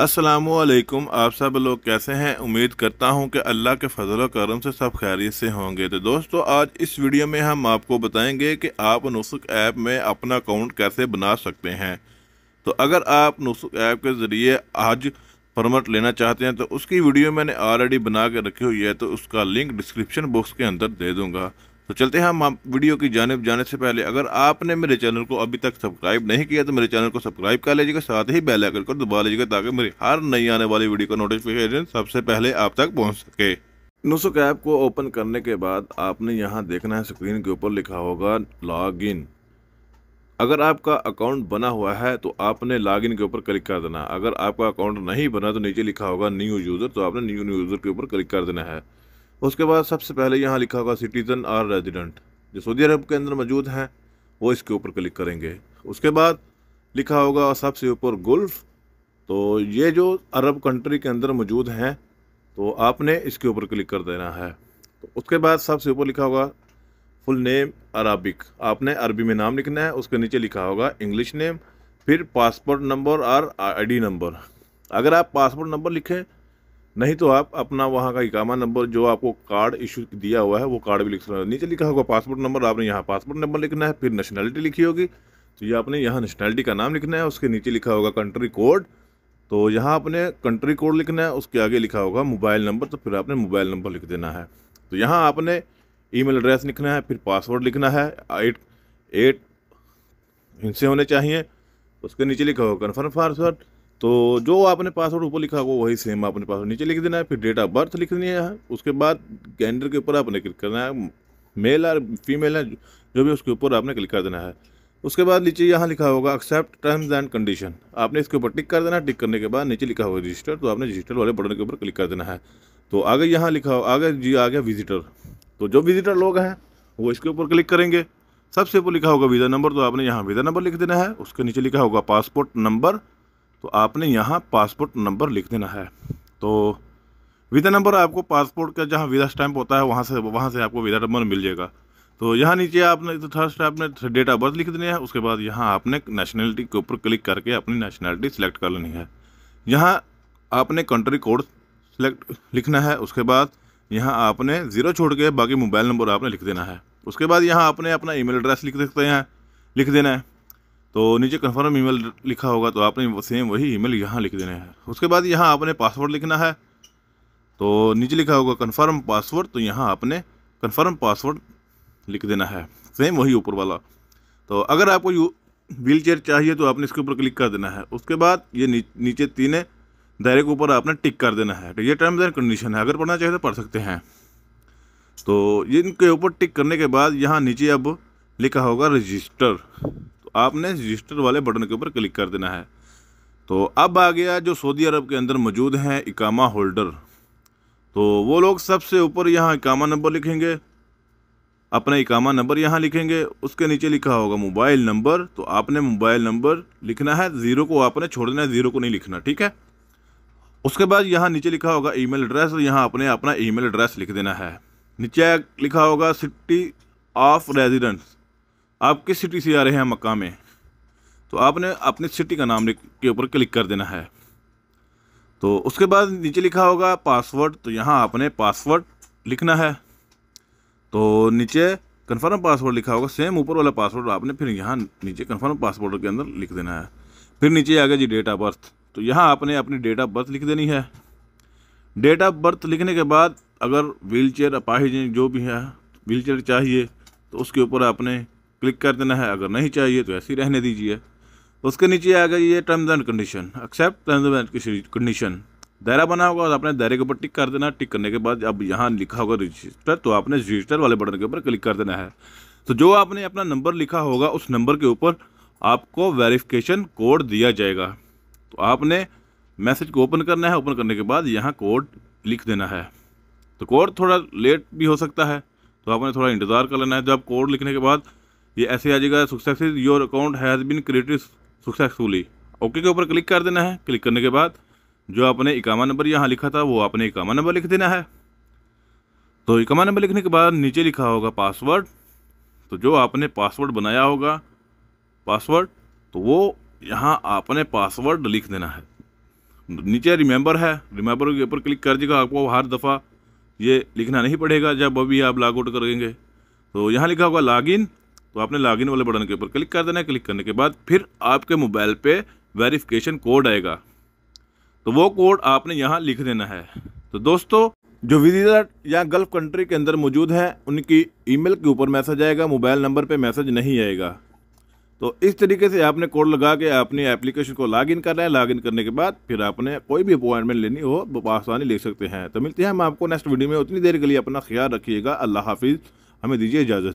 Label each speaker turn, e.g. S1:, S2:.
S1: असलकुम आप सब लोग कैसे हैं उम्मीद करता हूं कि अल्लाह के फजल करम से सब खैरियत से होंगे तो दोस्तों आज इस वीडियो में हम आपको बताएंगे कि आप नुस्ख ऐप में अपना अकाउंट कैसे बना सकते हैं तो अगर आप नुस्ख ऐप के ज़रिए आज परमट लेना चाहते हैं तो उसकी वीडियो मैंने ऑलरेडी बना के रखी हुई है तो उसका लिंक डिस्क्रिप्शन बॉक्स के अंदर दे दूँगा तो चलते हैं हम वीडियो की जानब जाने से पहले अगर आपने मेरे चैनल को अभी तक सब्सक्राइब नहीं किया तो मेरे चैनल को सब्सक्राइब कर लीजिएगा साथ ही बेल आइकन को दबा लीजिएगा ताकि मेरी हर नई आने वाली वीडियो का नोटिफिकेशन सबसे पहले आप तक पहुंच सके नुसुक ऐप को ओपन करने के बाद आपने यहाँ देखना है स्क्रीन के ऊपर लिखा होगा लॉग इन अगर आपका अकाउंट बना हुआ है तो आपने इन के ऊपर क्लिक कर देना अगर आपका अकाउंट नहीं बना तो नीचे लिखा होगा न्यू यूज़र तो आपने न्यू यूज़र के ऊपर क्लिक कर देना है उसके बाद सबसे पहले यहाँ लिखा होगा सिटीज़न आर रेजिडेंट जो सऊदी अरब के अंदर मौजूद हैं वो इसके ऊपर क्लिक करेंगे उसके बाद लिखा होगा सबसे ऊपर गुल्फ तो ये जो अरब कंट्री के अंदर मौजूद हैं तो आपने इसके ऊपर क्लिक कर देना है तो उसके बाद सबसे ऊपर लिखा होगा फुल नेम अरबिक आपने अरबी में नाम लिखना है उसके नीचे लिखा होगा इंग्लिश नेम फिर पासपोर्ट नंबर और आईडी नंबर अगर आप पासपोर्ट नंबर लिखें नहीं तो आप अपना वहाँ का इकामा नंबर जो आपको कार्ड इशू दिया हुआ है वो कार्ड भी लिख सकते नीचे लिखा होगा पासपोर्ट नंबर आपने यहाँ पासपोर्ट नंबर लिखना है फिर नेशनलिटी लिखी होगी तो ये आपने यहाँ नेशनलिटी का नाम लिखना है उसके नीचे लिखा होगा कंट्री कोड तो यहाँ आपने कंट्री कोड लिखना है उसके आगे लिखा होगा मोबाइल नंबर तो फिर आपने मोबाइल नंबर लिख देना है तो यहाँ आपने ईमेल एड्रेस लिखना है फिर पासवर्ड लिखना है एट एट इनसे होने चाहिए उसके नीचे लिखा होगा कन्फर्म पासवर्ड तो जो आपने पासवर्ड ऊपर लिखा होगा वही सेम आपने पासवर्ड नीचे लिख देना है फिर डेट ऑफ बर्थ लिख देनी है उसके बाद कैंडर के ऊपर आपने क्लिक करना है मेल और फीमेल है जो भी उसके ऊपर आपने क्लिक कर देना है उसके बाद नीचे यहाँ लिखा होगा एक्सेप्ट टर्म्स एंड कंडीशन आपने इसके ऊपर टिक कर देना है टिक करने के बाद नीचे लिखा होगा रजिस्टर तो आपने रजिस्टर वाले बटन के ऊपर क्लिक कर देना है तो आगे यहाँ लिखा हो आगे जी आ गया विजिटर तो जो विजिटर लोग हैं वो इसके ऊपर क्लिक करेंगे सबसे ऊपर लिखा होगा वीज़ा नंबर तो आपने यहाँ वीज़ा नंबर लिख देना है उसके नीचे लिखा होगा पासपोर्ट नंबर तो आपने यहाँ पासपोर्ट नंबर लिख देना है तो वीज़ा नंबर आपको पासपोर्ट का जहाँ वीज़ा स्टैम्प होता है वहाँ से वहाँ से आपको वीज़ा नंबर मिल जाएगा तो यहाँ नीचे आपने तो थर्ड स्टेप में डेट ऑफ बर्थ लिख देनी है उसके बाद यहाँ आपने नेशनलिटी के ऊपर क्लिक करके अपनी नेशनैलिटी सेलेक्ट कर लेनी है यहाँ आपने कंट्री कोड सेलेक्ट लिखना है उसके बाद यहाँ आपने ज़ीरो छोड़ के बाकी मोबाइल नंबर आपने लिख देना है उसके बाद यहाँ आपने अपना ईमेल एड्रेस लिख सकते हैं लिख देना है तो नीचे कन्फर्म ईमेल लिखा होगा तो आपने सेम वही ईमेल यहाँ लिख देना है उसके बाद यहाँ आपने पासवर्ड लिखना है तो नीचे लिखा होगा कन्फर्म पासवर्ड तो यहाँ आपने कन्फर्म पासवर्ड लिख देना है सेम वही ऊपर वाला तो अगर आपको यू व्हील चेयर चाहिए तो आपने इसके ऊपर क्लिक कर देना है उसके बाद ये नी, नीचे तीन दायरे के ऊपर आपने टिक कर देना है तो ये टर्म्स एंड कंडीशन है अगर पढ़ना चाहिए तो पढ़ सकते हैं तो इनके ऊपर टिक करने के बाद यहाँ नीचे अब लिखा होगा रजिस्टर आपने रजिस्टर वाले बटन के ऊपर क्लिक कर देना है तो अब आ गया जो सऊदी अरब के अंदर मौजूद हैं इकामा होल्डर तो वो लोग सबसे ऊपर यहाँ इकामा नंबर लिखेंगे अपना इकामा नंबर यहाँ लिखेंगे उसके नीचे लिखा होगा मोबाइल नंबर तो आपने मोबाइल नंबर लिखना है ज़ीरो को आपने छोड़ देना है ज़ीरो को नहीं लिखना ठीक है उसके बाद यहाँ नीचे लिखा होगा ईमेल एड्रेस यहाँ आपने अपना ईमेल एड्रेस लिख देना है नीचे लिखा होगा सिटी ऑफ रेजिडेंस आप किस सिटी से आ रहे हैं मक्का में तो आपने अपनी सिटी का नाम के ऊपर क्लिक कर देना है तो उसके बाद नीचे लिखा होगा पासवर्ड तो यहाँ आपने पासवर्ड लिखना है तो नीचे कन्फर्म पासवर्ड लिखा होगा सेम ऊपर वाला पासवर्ड आपने फिर यहाँ नीचे कन्फर्म पासवर्ड के अंदर लिख देना है फिर नीचे आ गया जी डेट ऑफ बर्थ तो यहाँ आपने अपनी डेट ऑफ बर्थ लिख देनी है डेट ऑफ बर्थ लिखने के बाद अगर व्हील चेयर अपाहिज जो भी है व्हील चेयर चाहिए तो उसके ऊपर आपने क्लिक कर देना है अगर नहीं चाहिए तो ऐसे ही रहने दीजिए उसके नीचे आ गई ये terms and condition accept terms and condition दायरा बना होगा और आपने दायरे के ऊपर टिक कर देना टिक करने के बाद अब यहाँ लिखा होगा रजिस्टर तो आपने रजिस्टर वाले बटन के ऊपर क्लिक कर देना है तो जो आपने अपना नंबर लिखा होगा उस नंबर के ऊपर आपको वेरिफिकेशन कोड दिया जाएगा तो आपने मैसेज को ओपन करना है ओपन करने के बाद यहाँ कोड लिख देना है तो कोड थोड़ा लेट भी हो सकता है तो आपने थोड़ा इंतज़ार कर लेना है जब कोड लिखने के बाद ये ऐसे आ जाएगा successive your account has been created successfully okay के ऊपर क्लिक कर देना है क्लिक करने के बाद जो आपने इकामा नंबर यहाँ लिखा था वो आपने इकामा नंबर लिख देना है तो इकामा नंबर लिखने के बाद नीचे लिखा होगा पासवर्ड तो जो आपने पासवर्ड बनाया होगा पासवर्ड तो वो यहाँ आपने पासवर्ड लिख देना है नीचे रिमेंबर है रिमेंबर के ऊपर क्लिक कर दीजिएगा आपको हर दफ़ा ये लिखना नहीं पड़ेगा जब अभी आप लॉग आउट करेंगे तो यहाँ लिखा होगा लॉगिन तो आपने लॉगिन वाले बटन के ऊपर क्लिक कर देना है क्लिक करने के बाद फिर आपके मोबाइल पे वेरिफिकेशन कोड आएगा तो वो कोड आपने यहाँ लिख देना है तो दोस्तों जो विजिटर या गल्फ कंट्री के अंदर मौजूद हैं उनकी ईमेल के ऊपर मैसेज आएगा मोबाइल नंबर पे मैसेज नहीं आएगा तो इस तरीके से आपने कोड लगा के अपनी एप्लीकेशन को लॉगिन करना है लॉग इन करने के बाद फिर आपने कोई भी अपॉइंटमेंट लेनी हो वो आसानी ले सकते हैं तो मिलते हैं हम आपको नेक्स्ट वीडियो में उतनी देर के लिए अपना ख्याल रखिएगा अल्लाह हाफिज़ हमें दीजिए इजाज़त